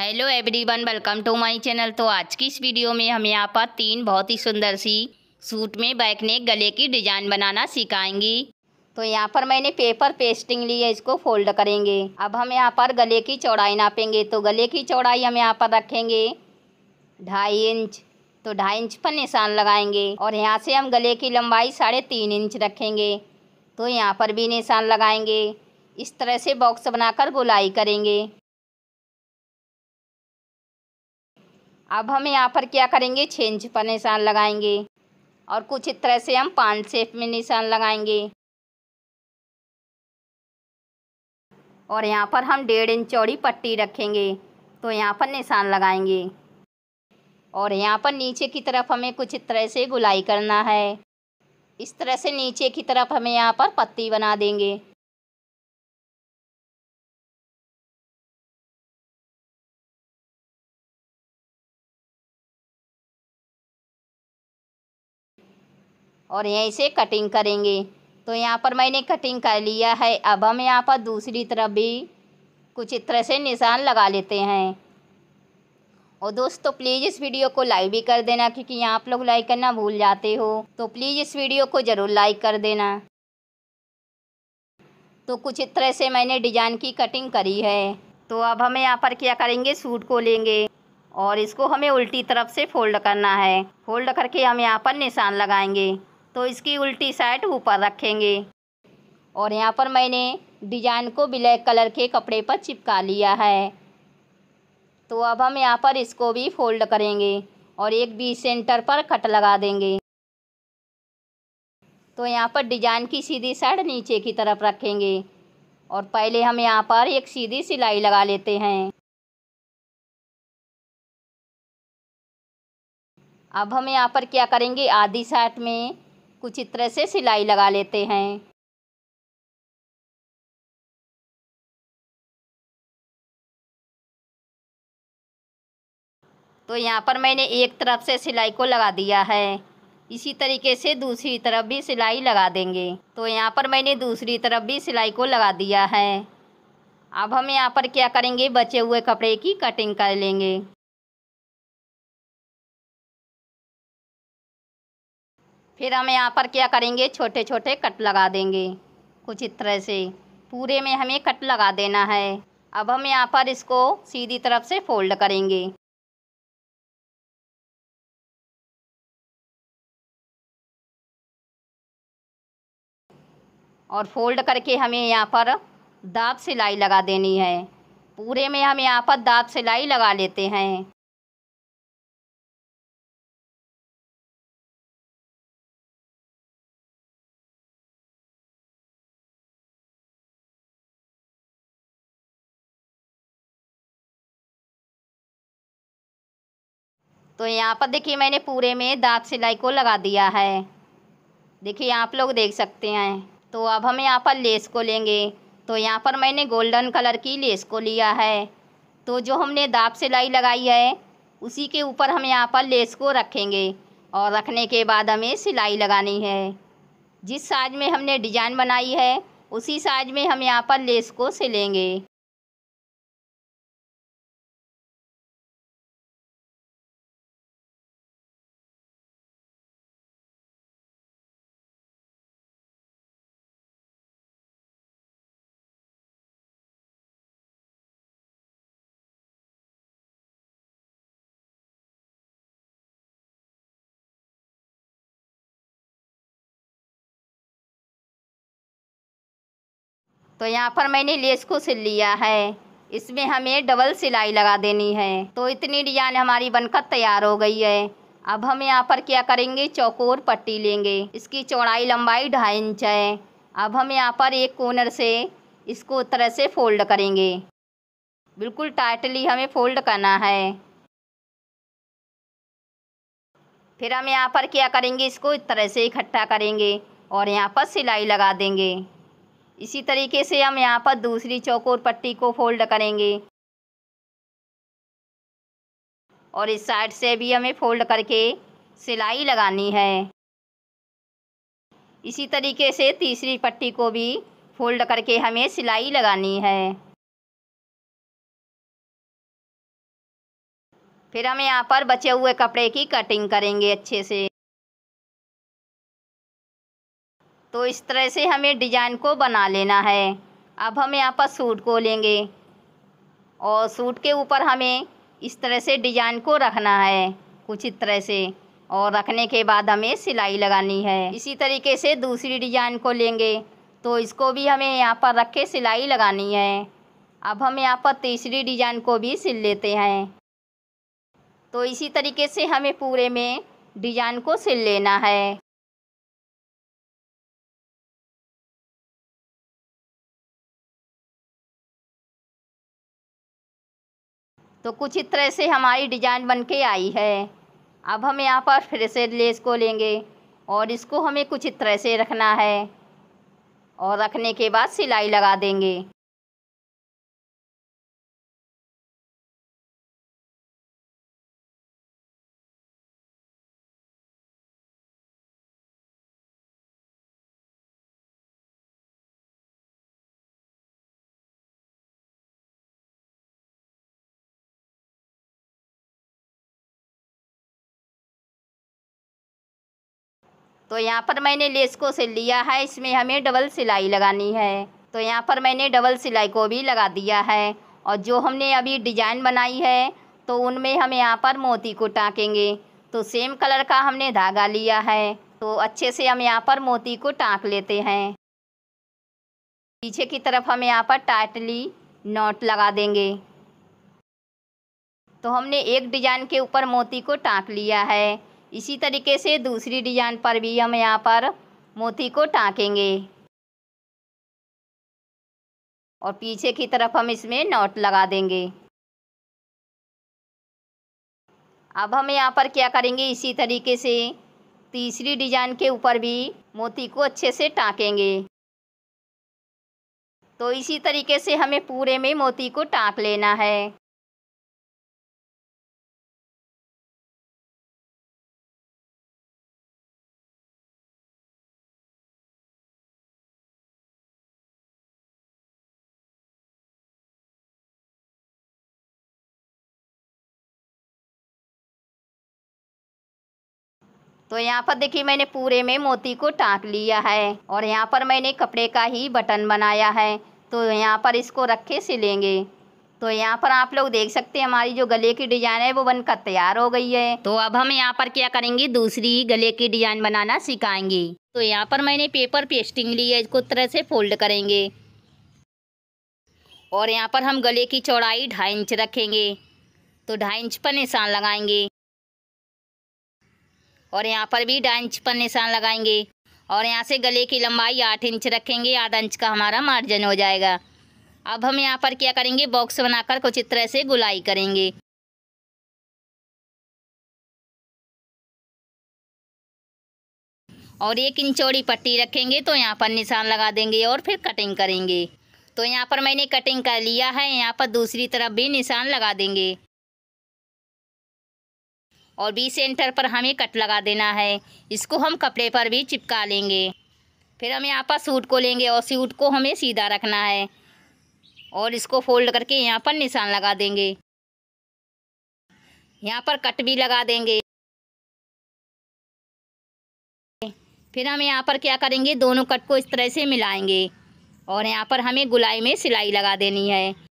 hello everyone welcome to my channel तो आज की इस वीडियो में हम यहाँ पर तीन बहुत ही सुंदर सी सूट में बैक नेक गले की डिज़ाइन बनाना सिखाएंगी तो यहाँ पर मैंने पेपर पेस्टिंग ली है इसको फोल्ड करेंगे अब हम यहाँ पर गले की चौड़ाई नापेंगे तो गले की चौड़ाई हम यहाँ पर रखेंगे ढाई इंच तो ढाई इंच पर निशान लगाएंगे और यहाँ से हम गले की लंबाई साढ़े तीन इंच रखेंगे तो यहाँ पर भी निशान लगाएंगे इस तरह से बॉक्स बनाकर गोलाई करेंगे अब हम यहाँ पर क्या करेंगे छः इंच पर निशान लगाएंगे और कुछ इस तरह से हम पान सेप में निशान लगाएंगे और यहाँ पर हम डेढ़ इंच चौड़ी पट्टी रखेंगे तो यहाँ पर निशान लगाएंगे और यहाँ पर नीचे की तरफ हमें कुछ इस तरह से गुलाई करना है इस तरह से नीचे की तरफ हमें यहाँ पर पत्ती बना देंगे और यहीं से कटिंग करेंगे तो यहाँ पर मैंने कटिंग कर लिया है अब हम यहाँ पर दूसरी तरफ भी कुछ इस तरह से निशान लगा लेते हैं और दोस्तों प्लीज़ इस वीडियो को लाइक भी कर देना क्योंकि यहाँ आप लोग लाइक करना भूल जाते हो तो प्लीज़ इस वीडियो को ज़रूर लाइक कर देना तो कुछ इस तरह से मैंने डिजाइन की कटिंग करी है तो अब हमें यहाँ पर क्या करेंगे सूट को लेंगे और इसको हमें उल्टी तरफ से फोल्ड करना है फोल्ड करके हम यहाँ पर निशान लगाएंगे तो इसकी उल्टी साइड ऊपर रखेंगे और यहाँ पर मैंने डिजाइन को ब्लैक कलर के कपड़े पर चिपका लिया है तो अब हम यहाँ पर इसको भी फोल्ड करेंगे और एक बीच सेंटर पर कट लगा देंगे तो यहाँ पर डिजाइन की सीधी साइड नीचे की तरफ रखेंगे और पहले हम यहाँ पर एक सीधी सिलाई लगा लेते हैं अब हम यहाँ पर क्या करेंगे आधी साइड में कुछ इस तरह से सिलाई लगा लेते हैं तो यहाँ पर मैंने एक तरफ से सिलाई को लगा दिया है इसी तरीके से दूसरी तरफ भी सिलाई लगा देंगे तो यहाँ पर मैंने दूसरी तरफ भी सिलाई को लगा दिया है अब हम यहाँ पर क्या करेंगे बचे हुए कपड़े की कटिंग कर लेंगे फिर हम यहाँ पर क्या करेंगे छोटे छोटे कट लगा देंगे कुछ इस तरह से पूरे में हमें कट लगा देना है अब हम यहाँ पर इसको सीधी तरफ से फोल्ड करेंगे और फोल्ड करके हमें यहाँ पर दाब सिलाई लगा देनी है पूरे में हम यहाँ पर दाब सिलाई लगा लेते हैं तो यहाँ पर देखिए मैंने पूरे में दांत सिलाई को लगा दिया है देखिए आप लोग देख सकते हैं तो अब हम यहाँ पर लेस को लेंगे तो यहाँ पर मैंने गोल्डन कलर की लेस को लिया है तो जो हमने दाप सिलाई लगाई है उसी के ऊपर हम यहाँ पर लेस को रखेंगे और रखने के बाद हमें सिलाई लगानी है जिस साइज में हमने डिजाइन बनाई है उसी साइज में हम यहाँ पर लेस को सिलेंगे तो यहाँ पर मैंने लेस को सिल लिया है इसमें हमें डबल सिलाई लगा देनी है तो इतनी डिजाइन हमारी बनकर तैयार हो गई है अब हम यहाँ पर क्या करेंगे चौकोर पट्टी लेंगे इसकी चौड़ाई लंबाई ढाई इंच है अब हम यहाँ पर एक कोनर से इसको तरह से फोल्ड करेंगे बिल्कुल टाइटली हमें फोल्ड करना है फिर हम यहाँ पर क्या करेंगे इसको इस तरह से इकट्ठा करेंगे और यहाँ पर सिलाई लगा देंगे इसी तरीके से हम यहाँ पर दूसरी चौकोर पट्टी को फोल्ड करेंगे और इस साइड से भी हमें फोल्ड करके सिलाई लगानी है इसी तरीके से तीसरी पट्टी को भी फोल्ड करके हमें सिलाई लगानी है फिर हम यहाँ पर बचे हुए कपड़े की कटिंग करेंगे अच्छे से तो इस तरह से हमें डिजाइन को बना लेना है अब हम यहाँ पर सूट को लेंगे और सूट के ऊपर हमें इस तरह से डिजाइन को रखना है कुछ इस तरह से और रखने के बाद हमें सिलाई लगानी है इसी तरीके से दूसरी डिजाइन को लेंगे तो इसको भी हमें यहाँ पर रख के सिलाई लगानी है अब हम यहाँ पर तीसरी डिजाइन को भी सिल लेते हैं तो इसी तरीके से हमें पूरे में डिजाइन को सिल लेना है तो कुछ इस तरह से हमारी डिजाइन बन के आई है अब हम यहाँ पर फिर से लेस को लेंगे और इसको हमें कुछ इस तरह से रखना है और रखने के बाद सिलाई लगा देंगे तो यहाँ पर मैंने को से लिया है इसमें हमें डबल सिलाई लगानी है तो यहाँ पर मैंने डबल सिलाई को भी लगा दिया है और जो हमने अभी डिजाइन बनाई है तो उनमें हम यहाँ पर मोती को टाँकेंगे तो सेम कलर का हमने धागा लिया है तो अच्छे से हम यहाँ पर मोती को टाँक लेते हैं पीछे की तरफ हम यहाँ पर टाइटली नॉट लगा देंगे तो हमने एक डिजाइन के ऊपर मोती को टाँक लिया है इसी तरीके से दूसरी डिजाइन पर भी हम यहाँ पर मोती को टाँकेंगे और पीछे की तरफ हम इसमें नॉट लगा देंगे अब हम यहाँ पर क्या करेंगे इसी तरीके से तीसरी डिजाइन के ऊपर भी मोती को अच्छे से टाँकेंगे तो इसी तरीके से हमें पूरे में मोती को टाँक लेना है तो यहाँ पर देखिए मैंने पूरे में मोती को टाँक लिया है और यहाँ पर मैंने कपड़े का ही बटन बनाया है तो यहाँ पर इसको रख के सिलेंगे तो यहाँ पर आप लोग देख सकते हैं हमारी जो गले की डिजाइन है वो बनकर तैयार हो गई है तो अब हम यहाँ पर क्या करेंगे दूसरी गले की डिजाइन बनाना सिखाएंगे तो यहाँ पर मैंने पेपर पेस्टिंग ली है इसको तरह से फोल्ड करेंगे और यहाँ पर हम गले की चौड़ाई ढाई इंच रखेंगे तो ढाई इंच पर निशान लगाएंगे और यहाँ पर भी ढाई इंच पर निशान लगाएंगे और यहाँ से गले की लंबाई आठ इंच रखेंगे आधा इंच का हमारा मार्जिन हो जाएगा अब हम यहाँ पर क्या करेंगे बॉक्स बनाकर कुछ तरह से गुलाई करेंगे और एक इंच चौड़ी पट्टी रखेंगे तो यहाँ पर निशान लगा देंगे और फिर कटिंग करेंगे तो यहाँ पर मैंने कटिंग कर लिया है यहाँ पर दूसरी तरफ भी निशान लगा देंगे और बी सेंटर पर हमें कट लगा देना है इसको हम कपड़े पर भी चिपका लेंगे फिर हम यहाँ पर सूट को लेंगे और सूट को हमें सीधा रखना है और इसको फोल्ड करके यहाँ पर निशान लगा देंगे यहाँ पर कट भी लगा देंगे फिर हम यहाँ पर क्या करेंगे दोनों कट को इस तरह से मिलाएंगे और यहाँ पर हमें गुलाई में सिलाई लगा देनी है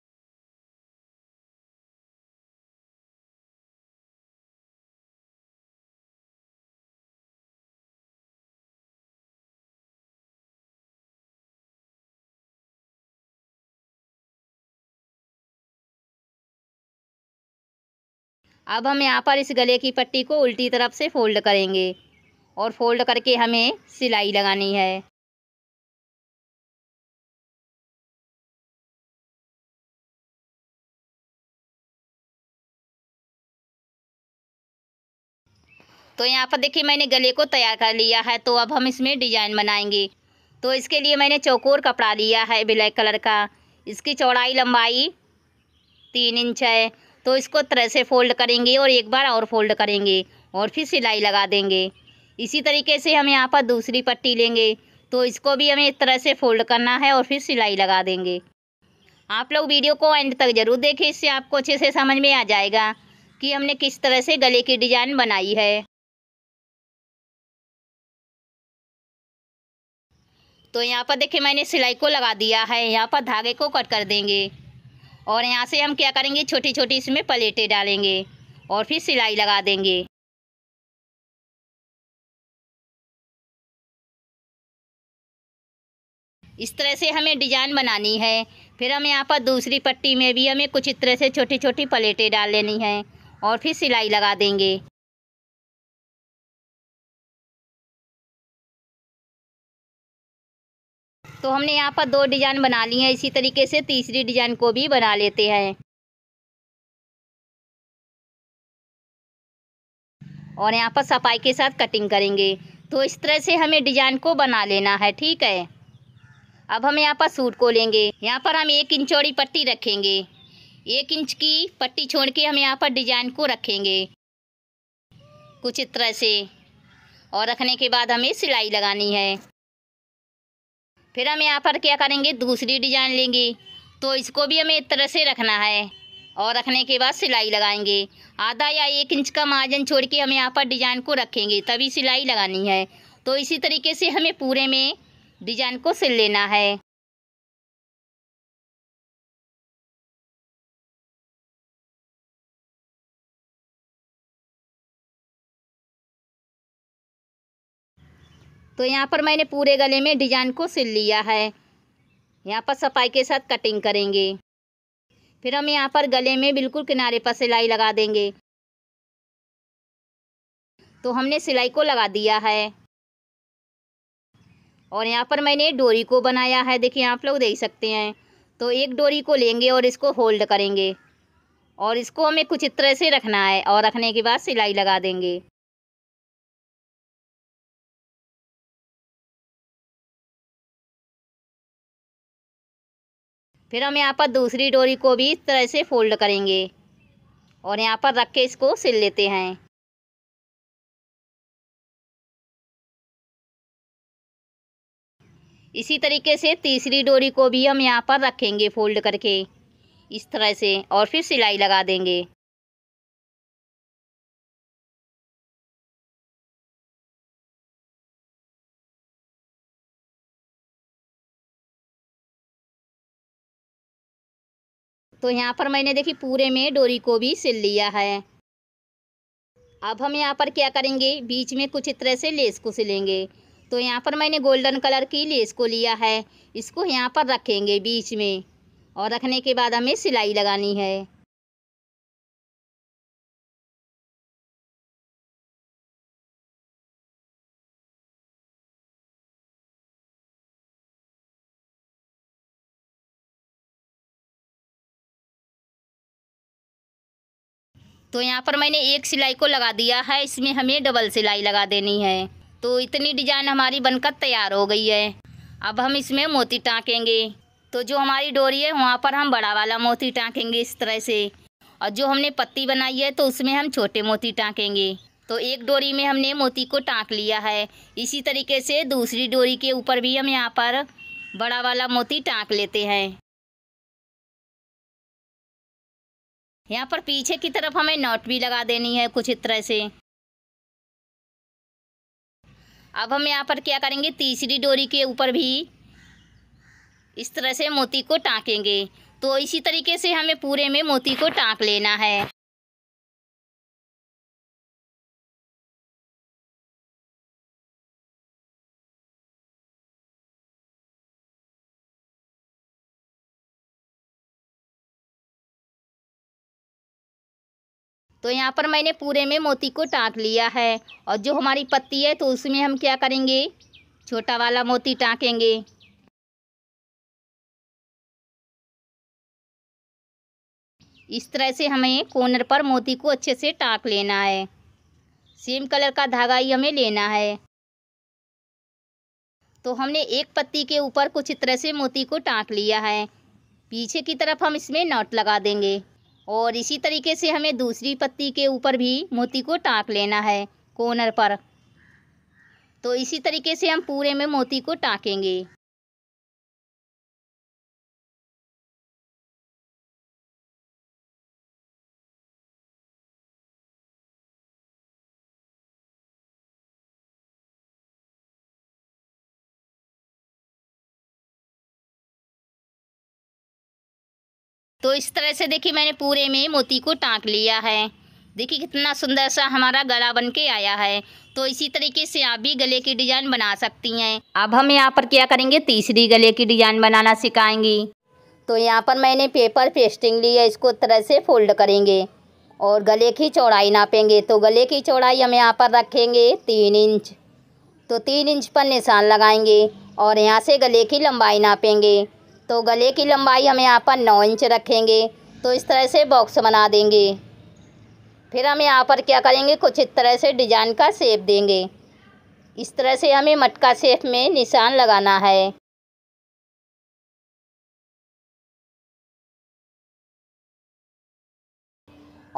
अब हम यहाँ पर इस गले की पट्टी को उल्टी तरफ से फोल्ड करेंगे और फोल्ड करके हमें सिलाई लगानी है तो यहाँ पर देखिए मैंने गले को तैयार कर लिया है तो अब हम इसमें डिजाइन बनाएंगे तो इसके लिए मैंने चौकोर कपड़ा लिया है ब्लैक कलर का इसकी चौड़ाई लंबाई तीन इंच है तो इसको तरह से फोल्ड करेंगे और एक बार और फोल्ड करेंगे और फिर सिलाई लगा देंगे इसी तरीके से हम यहाँ पर दूसरी पट्टी लेंगे तो इसको भी हमें इस तरह से फोल्ड करना है और फिर सिलाई लगा देंगे आप लोग वीडियो को एंड तक ज़रूर देखें इससे आपको अच्छे से समझ में आ जाएगा कि हमने किस तरह से गले की डिज़ाइन बनाई है तो यहाँ पर देखिए मैंने सिलाई को लगा दिया है यहाँ पर धागे को कट कर देंगे और यहाँ से हम क्या करेंगे छोटी छोटी इसमें प्लेटें डालेंगे और फिर सिलाई लगा देंगे इस तरह से हमें डिजाइन बनानी है फिर हम यहाँ पर दूसरी पट्टी में भी हमें कुछ इस तरह से छोटी छोटी प्लेटें डाल लेनी है और फिर सिलाई लगा देंगे तो हमने यहाँ पर दो डिज़ाइन बना ली हैं इसी तरीके से तीसरी डिज़ाइन को भी बना लेते हैं और यहाँ पर सफाई के साथ कटिंग करेंगे तो इस तरह से हमें डिज़ाइन को बना लेना है ठीक है अब हम यहाँ पर सूट को लेंगे यहाँ पर हम एक इंच चौड़ी पट्टी रखेंगे एक इंच की पट्टी छोड़ के हम यहाँ पर डिज़ाइन को रखेंगे कुछ इस तरह से और रखने के बाद हमें सिलाई लगानी है फिर हम यहाँ पर क्या करेंगे दूसरी डिजाइन लेंगे तो इसको भी हमें इस तरह से रखना है और रखने के बाद सिलाई लगाएंगे आधा या एक इंच का मार्जिन छोड़ के हम यहाँ पर डिजाइन को रखेंगे तभी सिलाई लगानी है तो इसी तरीके से हमें पूरे में डिजाइन को सिल लेना है तो यहाँ पर मैंने पूरे गले में डिजाइन को सिल लिया है यहाँ पर सफाई के साथ कटिंग करेंगे फिर हम यहाँ पर गले में बिल्कुल किनारे पर सिलाई लगा देंगे तो हमने सिलाई को लगा दिया है और यहाँ पर मैंने डोरी को बनाया है देखिए आप लोग देख सकते हैं तो एक डोरी को लेंगे और इसको होल्ड करेंगे और इसको हमें कुछ इस तरह से रखना है और रखने के बाद सिलाई लगा देंगे फिर हम यहाँ पर दूसरी डोरी को भी इस तरह से फोल्ड करेंगे और यहाँ पर रख के इसको सिल लेते हैं इसी तरीके से तीसरी डोरी को भी हम यहाँ पर रखेंगे फोल्ड करके इस तरह से और फिर सिलाई लगा देंगे तो यहाँ पर मैंने देखी पूरे में डोरी को भी सिल लिया है अब हम यहाँ पर क्या करेंगे बीच में कुछ इस तरह से लेस को सिलेंगे तो यहाँ पर मैंने गोल्डन कलर की लेस को लिया है इसको यहाँ पर रखेंगे बीच में और रखने के बाद हमें सिलाई लगानी है तो यहाँ पर मैंने एक सिलाई को लगा दिया है इसमें हमें डबल सिलाई लगा देनी है तो इतनी डिजाइन हमारी बनकर तैयार हो गई है अब हम इसमें मोती टाँकेंगे तो जो हमारी डोरी है वहाँ पर हम बड़ा वाला मोती टाँकेंगे इस तरह से और जो हमने पत्ती बनाई है तो उसमें हम छोटे मोती टाँकेंगे तो एक डोरी में हमने मोती को टाँक लिया है इसी तरीके से दूसरी डोरी के ऊपर भी हम यहाँ पर बड़ा वाला मोती टाँक लेते हैं यहाँ पर पीछे की तरफ हमें नॉट भी लगा देनी है कुछ इस तरह से अब हम यहाँ पर क्या करेंगे तीसरी डोरी के ऊपर भी इस तरह से मोती को टाँकेंगे तो इसी तरीके से हमें पूरे में मोती को टाँक लेना है तो यहाँ पर मैंने पूरे में मोती को टाँक लिया है और जो हमारी पत्ती है तो उसमें हम क्या करेंगे छोटा वाला मोती टाँकेंगे इस तरह से हमें कोनर पर मोती को अच्छे से टाँक लेना है सेम कलर का धागा ही हमें लेना है तो हमने एक पत्ती के ऊपर कुछ तरह से मोती को टाँक लिया है पीछे की तरफ हम इसमें नॉट लगा देंगे और इसी तरीके से हमें दूसरी पत्ती के ऊपर भी मोती को टाँक लेना है कोनर पर तो इसी तरीके से हम पूरे में मोती को टाँकेंगे तो इस तरह से देखिए मैंने पूरे में मोती को टाँक लिया है देखिए कितना सुंदर सा हमारा गला बन के आया है तो इसी तरीके से आप भी गले की डिजाइन बना सकती हैं अब हम यहाँ पर क्या करेंगे तीसरी गले की डिजाइन बनाना सिखाएंगी तो यहाँ पर मैंने पेपर पेस्टिंग ली है इसको तरह से फोल्ड करेंगे और गले की चौड़ाई नापेंगे तो गले की चौड़ाई हम यहाँ पर रखेंगे तीन इंच तो तीन इंच पर निशान लगाएंगे और यहाँ से गले की लंबाई नापेंगे तो गले की लंबाई हम यहाँ पर नौ इंच रखेंगे तो इस तरह से बॉक्स बना देंगे फिर हम यहाँ पर क्या करेंगे कुछ इस तरह से डिजाइन का सेप देंगे इस तरह से हमें मटका सेप में निशान लगाना है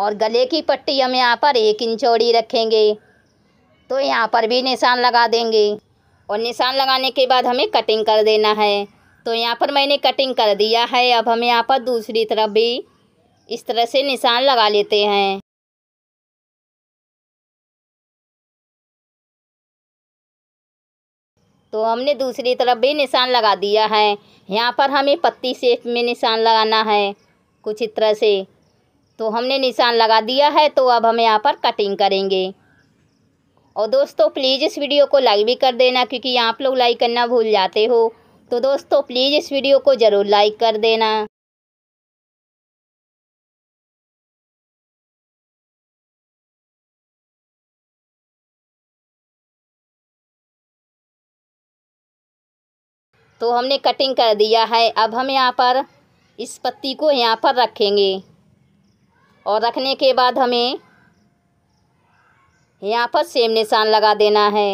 और गले की पट्टी हम यहाँ पर एक इंच चौड़ी रखेंगे तो यहाँ पर भी निशान लगा देंगे और निशान लगाने के बाद हमें कटिंग कर देना है तो यहाँ पर मैंने कटिंग कर दिया है अब हम यहाँ पर दूसरी तरफ भी इस तरह से निशान लगा लेते हैं तो हमने दूसरी तरफ भी निशान लगा दिया है यहाँ पर हमें पत्ती शेप में निशान लगाना है कुछ इस तरह से तो हमने निशान लगा दिया है तो अब हम यहाँ पर कटिंग करेंगे और दोस्तों प्लीज़ इस वीडियो को लाइक भी कर देना क्योंकि आप लोग लाइक करना भूल जाते हो तो दोस्तों प्लीज़ इस वीडियो को ज़रूर लाइक कर देना तो हमने कटिंग कर दिया है अब हम यहाँ पर इस पत्ती को यहाँ पर रखेंगे और रखने के बाद हमें यहाँ पर सेम निशान लगा देना है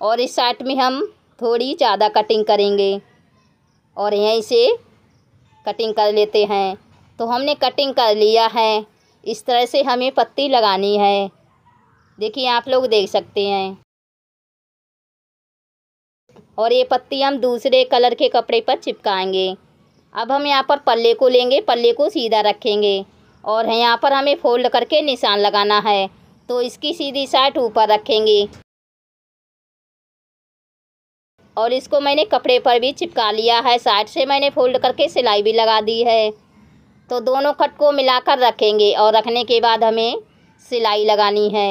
और इस शर्ट में हम थोड़ी ज़्यादा कटिंग करेंगे और यहीं से कटिंग कर लेते हैं तो हमने कटिंग कर लिया है इस तरह से हमें पत्ती लगानी है देखिए आप लोग देख सकते हैं और ये पत्ती हम दूसरे कलर के कपड़े पर चिपकाएंगे अब हम यहाँ पर पल्ले को लेंगे पल्ले को सीधा रखेंगे और यहाँ पर हमें फोल्ड करके निशान लगाना है तो इसकी सीधी साइड ऊपर रखेंगे और इसको मैंने कपड़े पर भी चिपका लिया है साइड से मैंने फोल्ड करके सिलाई भी लगा दी है तो दोनों कट को मिलाकर रखेंगे और रखने के बाद हमें सिलाई लगानी है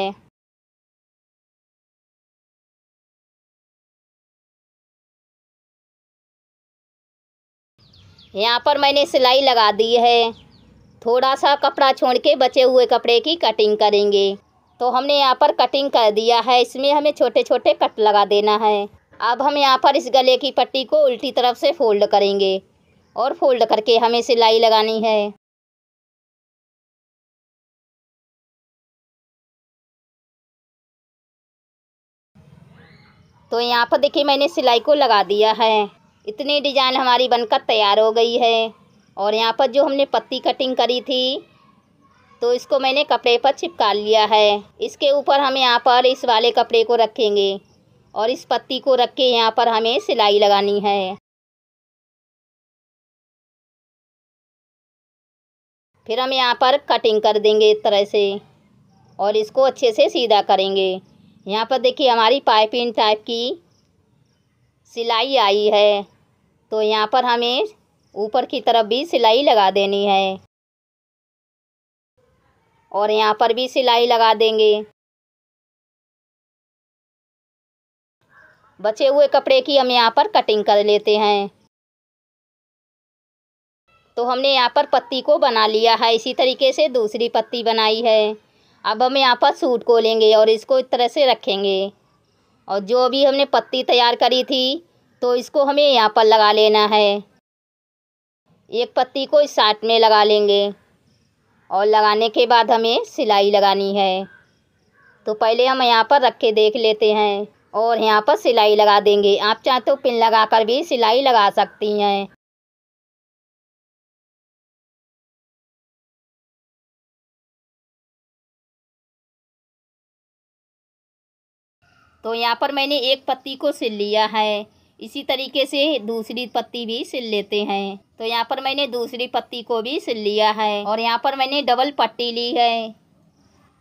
यहाँ पर मैंने सिलाई लगा दी है थोड़ा सा कपड़ा छोड़ के बचे हुए कपड़े की कटिंग करेंगे तो हमने यहाँ पर कटिंग कर दिया है इसमें हमें छोटे छोटे कट लगा देना है अब हम यहाँ पर इस गले की पट्टी को उल्टी तरफ से फोल्ड करेंगे और फोल्ड करके हमें सिलाई लगानी है तो यहाँ पर देखिए मैंने सिलाई को लगा दिया है इतनी डिजाइन हमारी बनकर तैयार हो गई है और यहाँ पर जो हमने पत्ती कटिंग करी थी तो इसको मैंने कपड़े पर चिपका लिया है इसके ऊपर हम यहाँ पर इस वाले कपड़े को रखेंगे और इस पत्ती को रख के यहाँ पर हमें सिलाई लगानी है फिर हम यहाँ पर कटिंग कर देंगे इस तरह से और इसको अच्छे से सीधा करेंगे यहाँ पर देखिए हमारी पाइपिंग टाइप की सिलाई आई है तो यहाँ पर हमें ऊपर की तरफ भी सिलाई लगा देनी है और यहाँ पर भी सिलाई लगा देंगे बचे हुए कपड़े की हम यहाँ पर कटिंग कर लेते हैं तो हमने यहाँ पर पत्ती को बना लिया है इसी तरीके से दूसरी पत्ती बनाई है अब हम यहाँ पर सूट को लेंगे और इसको इस तरह से रखेंगे और जो अभी हमने पत्ती तैयार करी थी तो इसको हमें यहाँ पर लगा लेना है एक पत्ती को इस साट में लगा लेंगे और लगाने के बाद हमें सिलाई लगानी है तो पहले हम यहाँ पर रख के देख लेते हैं और यहाँ पर सिलाई लगा देंगे आप चाहे तो पिन लगा कर भी सिलाई लगा सकती हैं तो यहाँ पर मैंने एक पत्ती को सिल लिया है इसी तरीके से दूसरी पत्ती भी सिल लेते हैं तो यहाँ पर मैंने दूसरी पत्ती को भी सिल लिया है और यहाँ पर मैंने डबल पट्टी ली है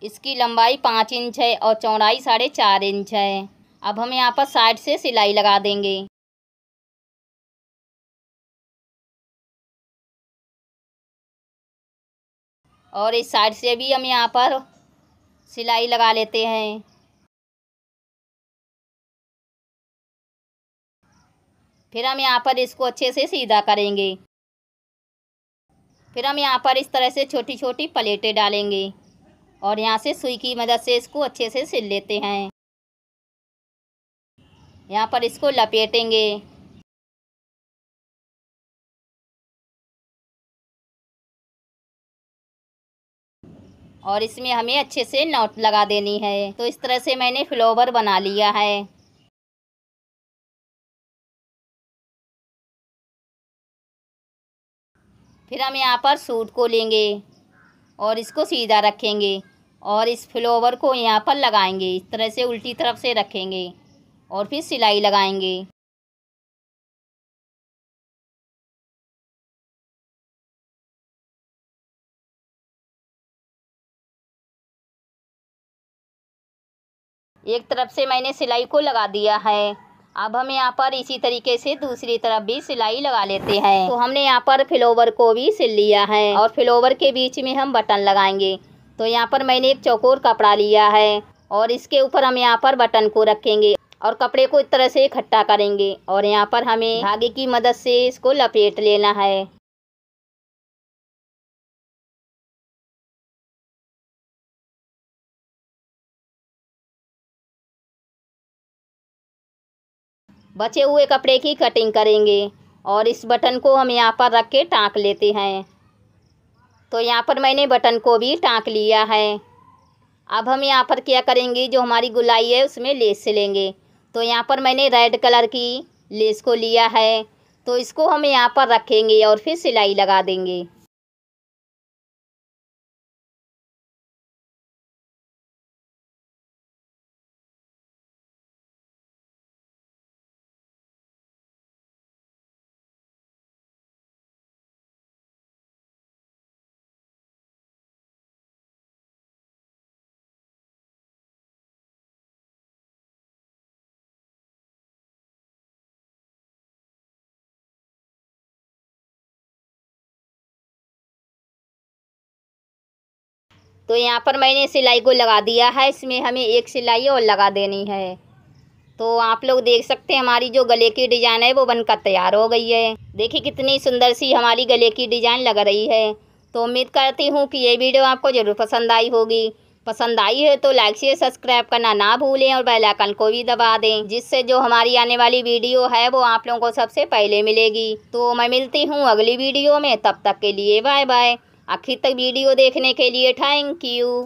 इसकी लंबाई पाँच इंच है और चौड़ाई साढ़े चार इंच है अब हम यहाँ पर साइड से सिलाई लगा देंगे और इस साइड से भी हम यहाँ पर सिलाई लगा लेते हैं फिर हम यहाँ पर इसको अच्छे से सीधा करेंगे फिर हम यहाँ पर इस तरह से छोटी छोटी प्लेटें डालेंगे और यहाँ से सुई की मदद से इसको अच्छे से सिल लेते हैं यहाँ पर इसको लपेटेंगे और इसमें हमें अच्छे से नोट लगा देनी है तो इस तरह से मैंने फ्लोवर बना लिया है फिर हम यहाँ पर सूट को लेंगे और इसको सीधा रखेंगे और इस फ्लोवर को यहाँ पर लगाएंगे इस तरह से उल्टी तरफ से रखेंगे और फिर सिलाई लगाएंगे एक तरफ से मैंने सिलाई को लगा दिया है अब हम यहाँ पर इसी तरीके से दूसरी तरफ भी सिलाई लगा लेते हैं तो हमने यहाँ पर फ्लोवर को भी सिल लिया है और फ्लोवर के बीच में हम बटन लगाएंगे तो यहाँ पर मैंने एक चौकोर कपड़ा लिया है और इसके ऊपर हम यहाँ पर बटन को रखेंगे और कपड़े को इस तरह से इकट्ठा करेंगे और यहाँ पर हमें धागे की मदद से इसको लपेट लेना है बचे हुए कपड़े की कटिंग करेंगे और इस बटन को हम यहाँ पर रख के टाँक लेते हैं तो यहाँ पर मैंने बटन को भी टाँक लिया है अब हम यहाँ पर क्या करेंगे जो हमारी गुलाई है उसमें लेस लेंगे तो यहाँ पर मैंने रेड कलर की लेस को लिया है तो इसको हम यहाँ पर रखेंगे और फिर सिलाई लगा देंगे तो यहाँ पर मैंने सिलाई को लगा दिया है इसमें हमें एक सिलाई और लगा देनी है तो आप लोग देख सकते हैं हमारी जो गले की डिज़ाइन है वो बनकर तैयार हो गई है देखिए कितनी सुंदर सी हमारी गले की डिज़ाइन लग रही है तो उम्मीद करती हूँ कि ये वीडियो आपको ज़रूर पसंद आई होगी पसंद आई है तो लाइक शेयर सब्सक्राइब करना ना भूलें और बेल आइकन को भी दबा दें जिससे जो हमारी आने वाली वीडियो है वो आप लोगों को सबसे पहले मिलेगी तो मैं मिलती हूँ अगली वीडियो में तब तक के लिए बाय बाय आखिर तक वीडियो देखने के लिए थैंक यू